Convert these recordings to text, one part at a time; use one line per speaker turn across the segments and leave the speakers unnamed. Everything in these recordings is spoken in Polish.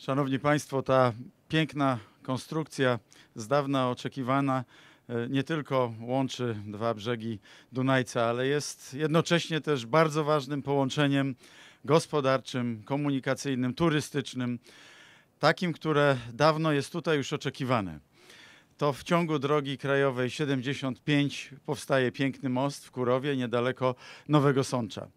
Szanowni Państwo, ta piękna konstrukcja, z dawna oczekiwana, e, nie tylko łączy dwa brzegi Dunajca, ale jest jednocześnie też bardzo ważnym połączeniem gospodarczym, komunikacyjnym, turystycznym, takim, które dawno jest tutaj już oczekiwane. To w ciągu drogi krajowej 75 powstaje piękny most w Kurowie, niedaleko Nowego Sącza.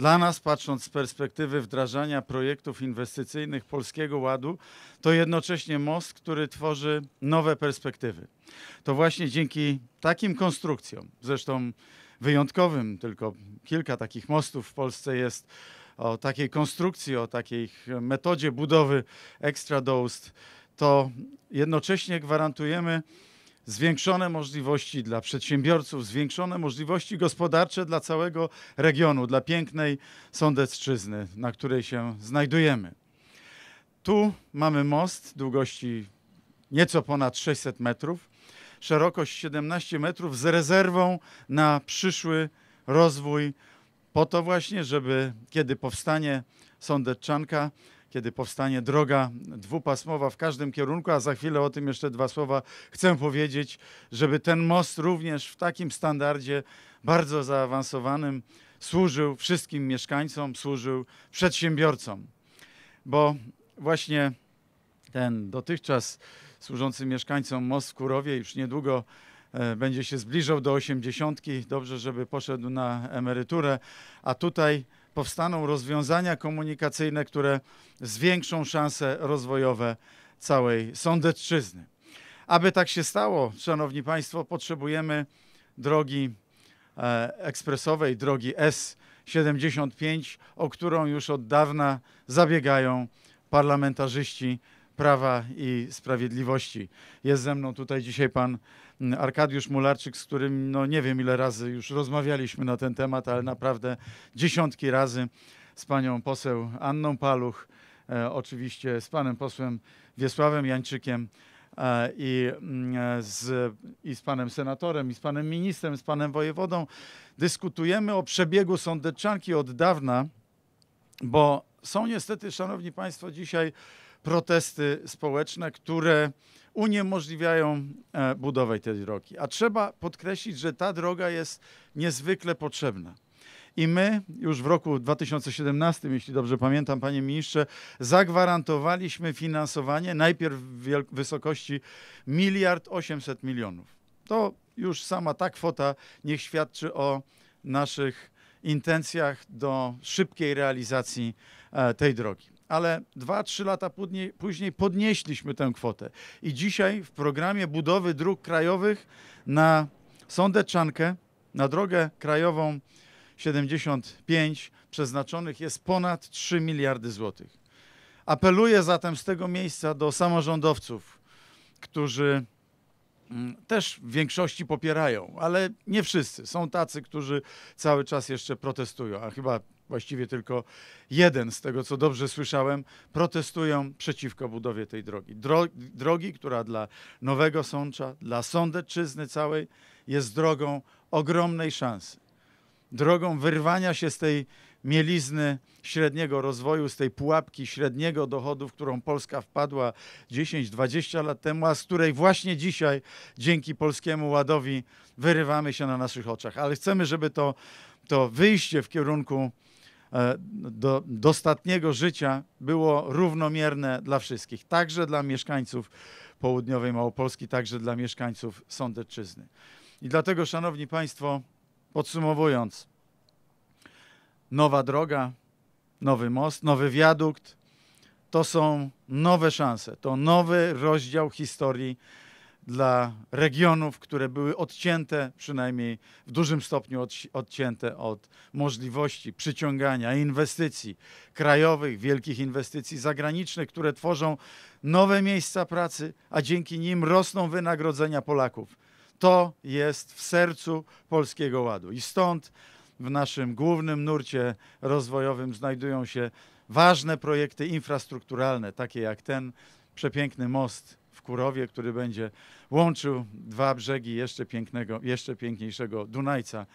Dla nas, patrząc z perspektywy wdrażania projektów inwestycyjnych Polskiego Ładu, to jednocześnie most, który tworzy nowe perspektywy. To właśnie dzięki takim konstrukcjom, zresztą wyjątkowym, tylko kilka takich mostów w Polsce jest, o takiej konstrukcji, o takiej metodzie budowy extra Dost, to jednocześnie gwarantujemy zwiększone możliwości dla przedsiębiorców, zwiększone możliwości gospodarcze dla całego regionu, dla pięknej Sądecczyzny, na której się znajdujemy. Tu mamy most długości nieco ponad 600 metrów, szerokość 17 metrów z rezerwą na przyszły rozwój, po to właśnie, żeby kiedy powstanie Sądeczanka, kiedy powstanie droga dwupasmowa w każdym kierunku, a za chwilę o tym jeszcze dwa słowa chcę powiedzieć, żeby ten most również w takim standardzie bardzo zaawansowanym służył wszystkim mieszkańcom, służył przedsiębiorcom. Bo właśnie ten dotychczas służący mieszkańcom most w Kurowie już niedługo e, będzie się zbliżał do osiemdziesiątki. Dobrze, żeby poszedł na emeryturę, a tutaj powstaną rozwiązania komunikacyjne, które zwiększą szanse rozwojowe całej sądecczyzny. Aby tak się stało, Szanowni Państwo, potrzebujemy drogi e, ekspresowej, drogi S75, o którą już od dawna zabiegają parlamentarzyści Prawa i Sprawiedliwości. Jest ze mną tutaj dzisiaj pan mm, Arkadiusz Mularczyk, z którym no nie wiem ile razy już rozmawialiśmy na ten temat, ale naprawdę dziesiątki razy z panią poseł Anną Paluch, e, oczywiście z panem posłem Wiesławem Jańczykiem e, i, mm, e, z, i z panem senatorem, i z panem ministrem, z panem wojewodą. Dyskutujemy o przebiegu sądeczanki od dawna, bo są niestety, szanowni państwo, dzisiaj protesty społeczne, które uniemożliwiają e, budowę tej drogi. A trzeba podkreślić, że ta droga jest niezwykle potrzebna. I my już w roku 2017, jeśli dobrze pamiętam, panie ministrze, zagwarantowaliśmy finansowanie najpierw w wysokości miliard 800 milionów. To już sama ta kwota niech świadczy o naszych intencjach do szybkiej realizacji e, tej drogi ale 2-3 lata później, podnieśliśmy tę kwotę. I dzisiaj w programie budowy dróg krajowych na Sądeczankę, na drogę krajową 75 przeznaczonych jest ponad 3 miliardy złotych. Apeluję zatem z tego miejsca do samorządowców, którzy Mm, też w większości popierają, ale nie wszyscy. Są tacy, którzy cały czas jeszcze protestują, a chyba właściwie tylko jeden z tego, co dobrze słyszałem, protestują przeciwko budowie tej drogi. Drogi, drogi która dla Nowego Sącza, dla Sądeczyzny całej jest drogą ogromnej szansy. Drogą wyrwania się z tej mielizny średniego rozwoju, z tej pułapki średniego dochodu, w którą Polska wpadła 10-20 lat temu, a z której właśnie dzisiaj dzięki Polskiemu Ładowi wyrywamy się na naszych oczach. Ale chcemy, żeby to, to wyjście w kierunku e, do, dostatniego życia było równomierne dla wszystkich, także dla mieszkańców południowej Małopolski, także dla mieszkańców Sądeczyzny. I dlatego, Szanowni Państwo, podsumowując, nowa droga, nowy most, nowy wiadukt. To są nowe szanse, to nowy rozdział historii dla regionów, które były odcięte, przynajmniej w dużym stopniu odcięte od możliwości przyciągania inwestycji krajowych, wielkich inwestycji zagranicznych, które tworzą nowe miejsca pracy, a dzięki nim rosną wynagrodzenia Polaków. To jest w sercu Polskiego Ładu. I stąd w naszym głównym nurcie rozwojowym znajdują się ważne projekty infrastrukturalne, takie jak ten przepiękny most w Kurowie, który będzie łączył dwa brzegi jeszcze pięknego, jeszcze piękniejszego Dunajca.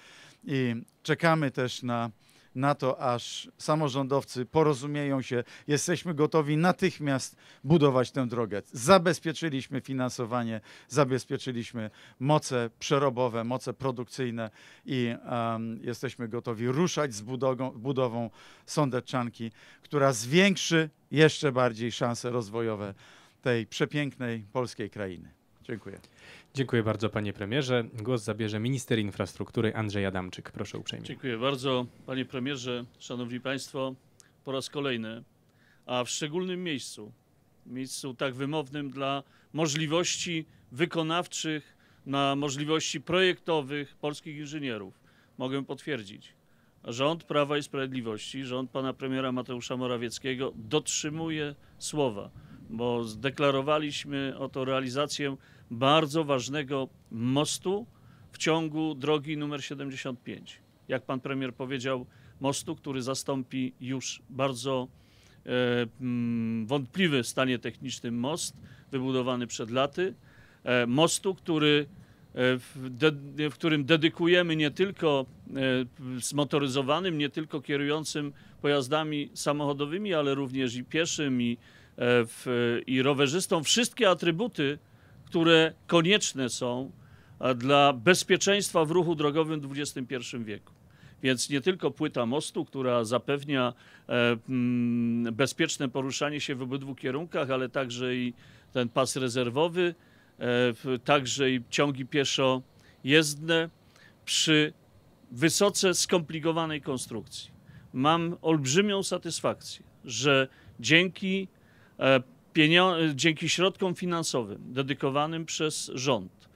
I czekamy też na na to, aż samorządowcy porozumieją się. Jesteśmy gotowi natychmiast budować tę drogę. Zabezpieczyliśmy finansowanie, zabezpieczyliśmy moce przerobowe, moce produkcyjne i um, jesteśmy gotowi ruszać z budową, budową sądeczanki, która zwiększy jeszcze bardziej szanse rozwojowe tej przepięknej polskiej krainy. Dziękuję. Dziękuję bardzo panie
premierze. Głos zabierze minister infrastruktury Andrzej Adamczyk. Proszę uprzejmie.
Dziękuję bardzo panie
premierze, szanowni państwo. Po raz kolejny, a w szczególnym miejscu, miejscu tak wymownym dla możliwości wykonawczych, na możliwości projektowych polskich inżynierów. Mogę potwierdzić, rząd Prawa i Sprawiedliwości, rząd pana premiera Mateusza Morawieckiego dotrzymuje słowa, bo zdeklarowaliśmy oto realizację bardzo ważnego mostu w ciągu drogi numer 75. Jak pan premier powiedział, mostu, który zastąpi już bardzo e, mm, wątpliwy w stanie technicznym most wybudowany przed laty. E, mostu, który e, w, de, w, którym dedykujemy nie tylko e, zmotoryzowanym, nie tylko kierującym pojazdami samochodowymi, ale również i pieszym, i, e, w, i rowerzystom wszystkie atrybuty które konieczne są dla bezpieczeństwa w ruchu drogowym w XXI wieku. Więc nie tylko płyta mostu, która zapewnia e, mm, bezpieczne poruszanie się w obydwu kierunkach, ale także i ten pas rezerwowy, e, także i ciągi pieszo jezdne przy wysoce skomplikowanej konstrukcji. Mam olbrzymią satysfakcję, że dzięki e, dzięki środkom finansowym dedykowanym przez rząd.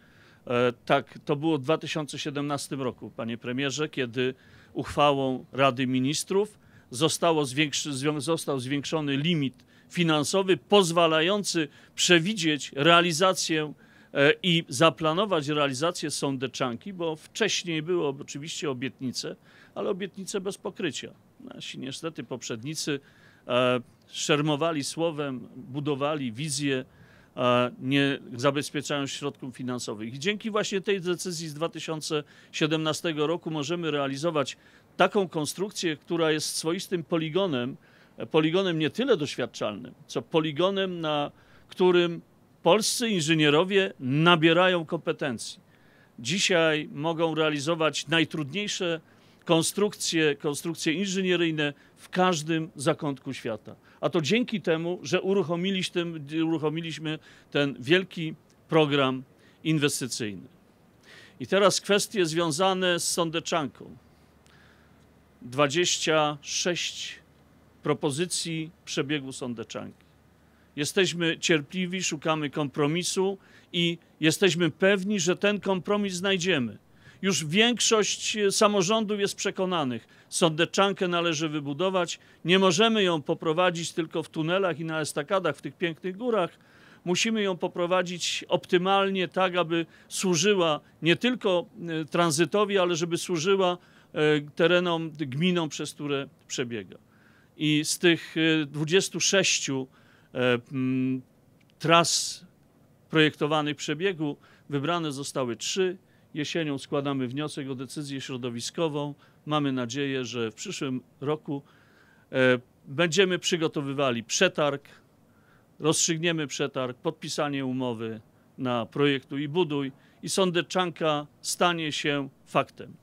E, tak, to było w 2017 roku, panie premierze, kiedy uchwałą Rady Ministrów zostało zwiększy- został zwiększony limit finansowy pozwalający przewidzieć realizację e, i zaplanować realizację sądeczanki, bo wcześniej były oczywiście obietnice, ale obietnice bez pokrycia. Nasi niestety poprzednicy e, szermowali słowem, budowali wizję, nie zabezpieczają środków finansowych. I dzięki właśnie tej decyzji z 2017 roku możemy realizować taką konstrukcję, która jest swoistym poligonem, poligonem nie tyle doświadczalnym, co poligonem, na którym polscy inżynierowie nabierają kompetencji. Dzisiaj mogą realizować najtrudniejsze konstrukcje, konstrukcje inżynieryjne, w każdym zakątku świata. A to dzięki temu, że uruchomiliśmy, ten wielki program inwestycyjny. I teraz kwestie związane z sądeczanką. 26 propozycji przebiegu sądeczanki. Jesteśmy cierpliwi, szukamy kompromisu i jesteśmy pewni, że ten kompromis znajdziemy. Już większość e, samorządów jest przekonanych. Sądeczankę należy wybudować. Nie możemy ją poprowadzić tylko w tunelach i na estakadach, w tych pięknych górach. Musimy ją poprowadzić optymalnie, tak aby służyła nie tylko e, tranzytowi, ale żeby służyła e, terenom, gminom, przez które przebiega. I z tych 26 tras projektowanych przebiegu wybrane zostały trzy Jesienią składamy wniosek o decyzję środowiskową. Mamy nadzieję, że w przyszłym roku e, będziemy przygotowywali przetarg, rozstrzygniemy przetarg, podpisanie umowy na projektu i buduj i sądeczanka stanie się faktem.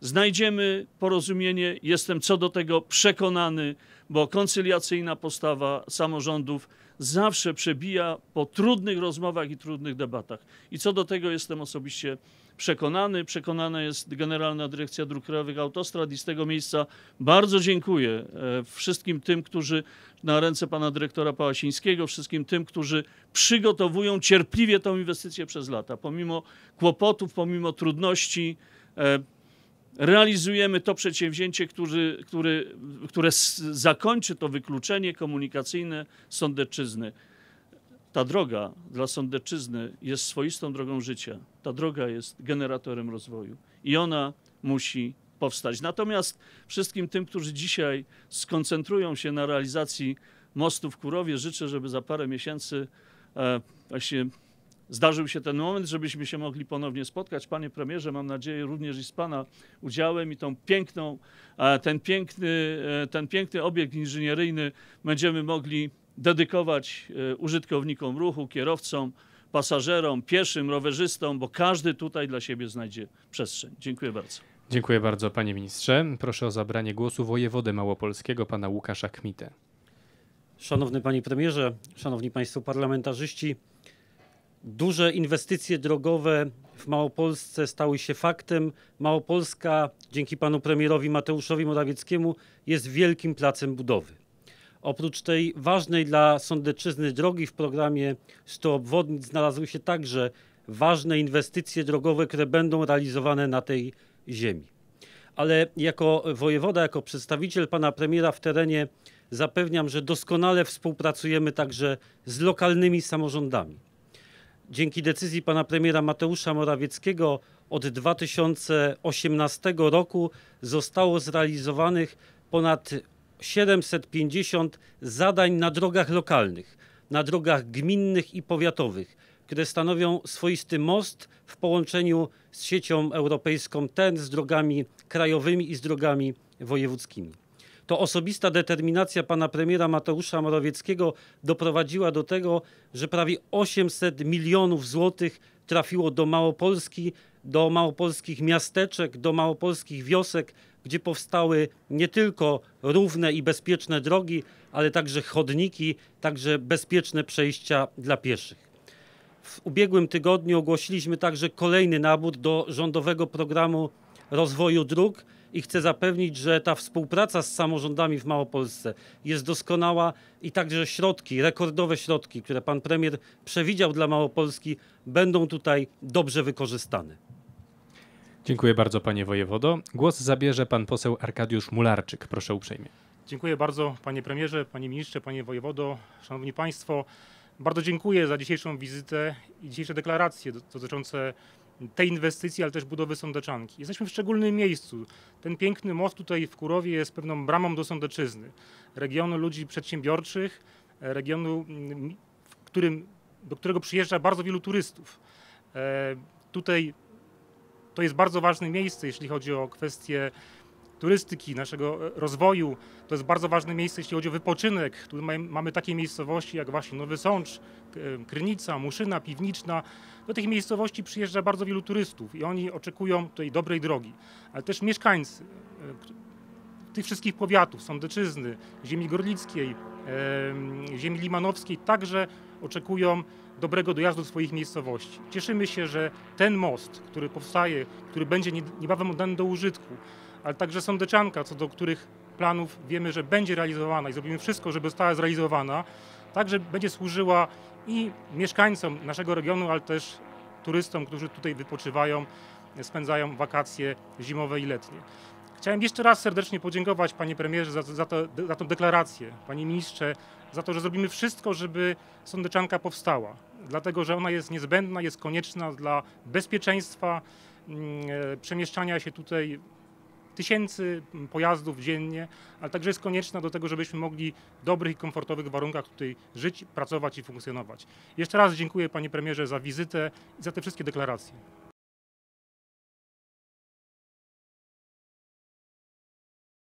Znajdziemy porozumienie, jestem co do tego przekonany, bo koncyliacyjna postawa samorządów zawsze przebija po trudnych rozmowach i trudnych debatach. I co do tego jestem osobiście przekonany. Przekonana jest Generalna Dyrekcja Dróg Krajowych Autostrad i z tego miejsca bardzo dziękuję e, wszystkim tym, którzy na ręce pana dyrektora Pałasińskiego, wszystkim tym, którzy przygotowują cierpliwie tą inwestycję przez lata. Pomimo kłopotów, pomimo trudności, e, realizujemy to przedsięwzięcie, który, który, które zakończy to wykluczenie komunikacyjne Sądeczyzny. Ta droga dla sądeczyzny jest swoistą drogą życia. Ta droga jest generatorem rozwoju i ona musi powstać. Natomiast wszystkim tym, którzy dzisiaj skoncentrują się na realizacji mostu w Kurowie, życzę, żeby za parę miesięcy e, właśnie zdarzył się ten moment, żebyśmy się mogli ponownie spotkać. Panie premierze, mam nadzieję również i z Pana udziałem i tą piękną, e, ten piękny, e, ten piękny obiekt inżynieryjny będziemy mogli dedykować e, użytkownikom ruchu, kierowcom, pasażerom, pieszym, rowerzystom, bo każdy tutaj dla siebie znajdzie przestrzeń. Dziękuję bardzo.
Dziękuję bardzo, panie ministrze. Proszę o zabranie głosu
wojewodę małopolskiego, pana Łukasza Kmitę.
Szanowny panie premierze, szanowni
państwo parlamentarzyści, duże inwestycje drogowe w Małopolsce stały się faktem. Małopolska dzięki panu premierowi Mateuszowi Morawieckiemu jest wielkim placem budowy. Oprócz tej ważnej dla Sądeczyzny drogi w programie 100 obwodnic znalazły się także ważne inwestycje drogowe, które będą realizowane na tej ziemi. Ale jako wojewoda, jako przedstawiciel pana premiera w terenie zapewniam, że doskonale współpracujemy także z lokalnymi samorządami. Dzięki decyzji pana premiera Mateusza Morawieckiego od 2018 roku zostało zrealizowanych ponad 750 zadań na drogach lokalnych, na drogach gminnych i powiatowych, które stanowią swoisty most w połączeniu z siecią europejską TEN, z drogami krajowymi i z drogami wojewódzkimi. To osobista determinacja pana premiera Mateusza Morawieckiego doprowadziła do tego, że prawie 800 milionów złotych trafiło do Małopolski do małopolskich miasteczek, do małopolskich wiosek, gdzie powstały nie tylko równe i bezpieczne drogi, ale także chodniki, także bezpieczne przejścia dla pieszych. W ubiegłym tygodniu ogłosiliśmy także kolejny nabór do rządowego programu rozwoju dróg i chcę zapewnić, że ta współpraca z samorządami w Małopolsce jest doskonała i także środki, rekordowe środki, które pan premier przewidział dla Małopolski, będą tutaj dobrze wykorzystane.
Dziękuję bardzo panie wojewodo. Głos zabierze pan poseł Arkadiusz Mularczyk. Proszę uprzejmie. Dziękuję bardzo panie premierze, panie ministrze, panie wojewodo, szanowni państwo. Bardzo dziękuję za dzisiejszą wizytę i dzisiejsze deklaracje dotyczące tej inwestycji, ale też budowy sądeczanki. Jesteśmy w szczególnym miejscu. Ten piękny most tutaj w Kurowie jest pewną bramą do sądeczyzny. Regionu ludzi przedsiębiorczych, e, regionu, mm, w którym, do którego przyjeżdża bardzo wielu turystów. E, tutaj to jest bardzo ważne miejsce, jeśli chodzi o kwestie turystyki, naszego e, rozwoju. To jest bardzo ważne miejsce, jeśli chodzi o wypoczynek. Tu mamy takie miejscowości jak właśnie Nowy Sącz, e, Krynica, Muszyna, Piwniczna. Do tych miejscowości przyjeżdża bardzo wielu turystów i oni oczekują tej dobrej drogi. Ale też mieszkańcy e, tych wszystkich powiatów, Sądeczyzny, Ziemi Gorlickiej, ziemi limanowskiej także oczekują dobrego dojazdu do swoich miejscowości. Cieszymy się, że ten most, który powstaje, który będzie niebawem oddany do użytku, ale także sądeczanka, co do których planów wiemy, że będzie realizowana i zrobimy wszystko, żeby została zrealizowana, także będzie służyła i mieszkańcom naszego regionu, ale też turystom, którzy tutaj wypoczywają, spędzają wakacje zimowe i letnie. Chciałem jeszcze raz serdecznie podziękować panie premierze za, za, to, za tą deklarację, panie ministrze, za to, że zrobimy wszystko, żeby sądeczanka powstała. Dlatego, że ona jest niezbędna, jest konieczna dla bezpieczeństwa mm, e, przemieszczania się tutaj tysięcy pojazdów dziennie, ale także jest konieczna do tego, żebyśmy mogli w dobrych i komfortowych warunkach tutaj żyć, pracować i
funkcjonować. Jeszcze raz dziękuję panie premierze za wizytę i za te wszystkie deklaracje.